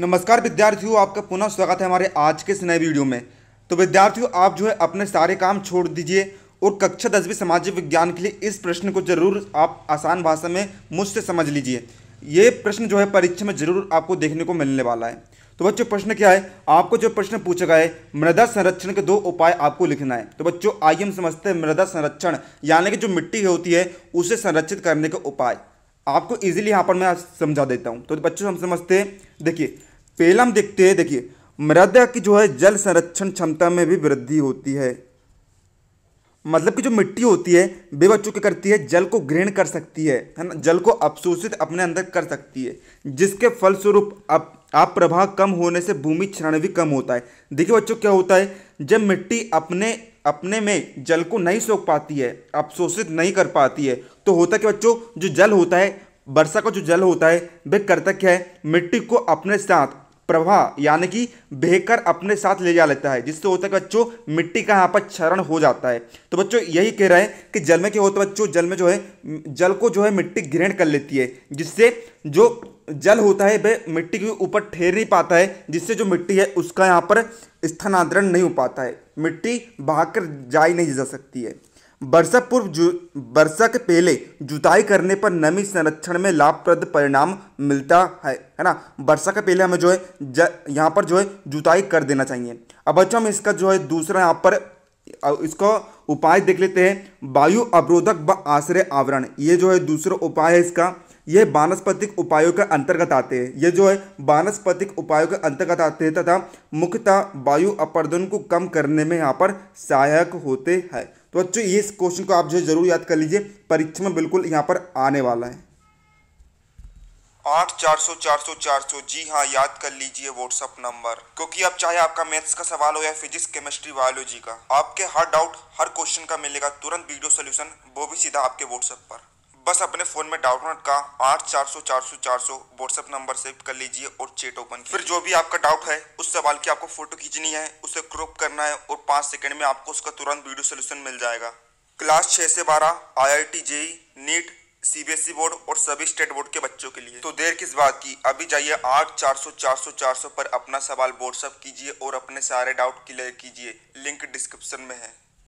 नमस्कार विद्यार्थियों आपका पुनः स्वागत है हमारे आज के इस नए वीडियो में तो विद्यार्थियों आप जो है अपने सारे काम छोड़ दीजिए और कक्षा दसवीं सामाजिक विज्ञान के लिए इस प्रश्न को जरूर आप आसान भाषा में मुझसे समझ लीजिए ये प्रश्न जो है परीक्षा में जरूर आपको देखने को मिलने वाला है तो बच्चों प्रश्न क्या है आपको जो प्रश्न पूछा गया है मृदा संरक्षण के दो उपाय आपको लिखना है तो बच्चों आइए हम समझते हैं मृदा संरक्षण यानी कि जो मिट्टी होती है उसे संरक्षित करने के उपाय आपको इजीली यहाँ पर मैं समझा देता हूँ तो बच्चों हम समझते हैं देखिए पहला हम देखते हैं देखिए मृदा की जो है जल संरक्षण क्षमता में भी वृद्धि होती है मतलब कि जो मिट्टी होती है वे बच्चों की करती है जल को ग्रहण कर सकती है है ना जल को अवशोषित अपने अंदर कर सकती है जिसके फलस्वरूप आप आप प्रभाव कम होने से भूमि क्षरण भी कम होता है देखिए बच्चों क्या होता है जब मिट्टी अपने अपने में जल को नहीं सोख पाती है अवशोषित नहीं कर पाती है तो होता क्या बच्चों जो जल होता है वर्षा का जो जल होता है वह करता क्या है मिट्टी को अपने साथ प्रवाह यानी कि बहकर अपने साथ ले जा लेता है जिससे होता है कि बच्चों मिट्टी का यहाँ पर क्षरण हो जाता है तो बच्चों यही कह रहे हैं कि जल में क्या होता है बच्चों जल में जो है जल को जो है मिट्टी ग्रहण कर लेती है जिससे जो जल होता है वह मिट्टी के ऊपर ठहर नहीं पाता है जिससे जो मिट्टी है उसका यहाँ पर स्थानांतरण नहीं हो पाता है मिट्टी बहाकर जाई नहीं जा सकती है वर्षा पूर्व जु वर्षा के पहले जुताई करने पर नमी संरक्षण में लाभप्रद परिणाम मिलता है है ना वर्षा के पहले हमें जो है ज यहाँ पर जो है जुताई कर देना चाहिए अब अच्छा हम इसका जो है दूसरा यहाँ पर इसको उपाय देख लेते हैं वायु अवरोधक व आश्रय आवरण ये जो है दूसरा उपाय है इसका ये वानस्पतिक उपायों के अंतर्गत आते हैं ये जो है वानस्पतिक उपायों के अंतर्गत आते हैं तथा मुख्यतः वायु अपर्दन को कम करने में यहाँ पर सहायक होते हैं तो बच्चों ये इस क्वेश्चन को आप जो है जरूर याद कर लीजिए परीक्षा में बिल्कुल यहाँ पर आने वाला है आठ चार सौ चार सौ चार सौ जी हाँ याद कर लीजिए व्हाट्सअप नंबर क्योंकि अब चाहे आपका मैथ्स का सवाल हो या फिजिक्स केमिस्ट्री बायोलॉजी का आपके हर डाउट हर क्वेश्चन का मिलेगा तुरंत वीडियो सोल्यूशन वो भी सीधा आपके व्हाट्सएप पर बस अपने फोन में डाउट का आठ चार सौ चार सौ चार सौ व्हाट्सएप नंबर सेव कर लीजिए और चेट ओपन फिर जो भी आपका डाउट है उस सवाल की आपको फोटो खींचनी है उसे क्रॉप करना है और पांच सेकंड में आपको उसका तुरंत वीडियो सोल्यूशन मिल जाएगा क्लास छह से बारह IIT JEE NEET CBSE board और सभी स्टेट बोर्ड के बच्चों के लिए तो देर किस बात की अभी जाइए आठ चार सौ चार सौ चार सौ पर अपना सवाल व्हाट्सअप कीजिए और अपने सारे डाउट क्लियर कीजिए लिंक डिस्क्रिप्शन में है